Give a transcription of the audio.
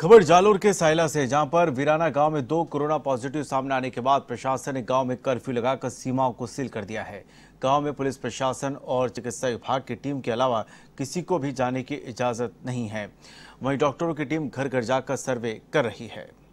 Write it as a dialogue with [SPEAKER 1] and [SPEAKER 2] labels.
[SPEAKER 1] खबर जालोर के साइला से जहां पर वीराना गांव में दो कोरोना पॉजिटिव सामने आने के बाद प्रशासन ने गांव में कर्फ्यू लगाकर सीमाओं को सील कर दिया है गांव में पुलिस प्रशासन और चिकित्सा विभाग की टीम के अलावा किसी को भी जाने की इजाजत नहीं है वहीं डॉक्टरों की टीम घर घर जाकर सर्वे कर रही है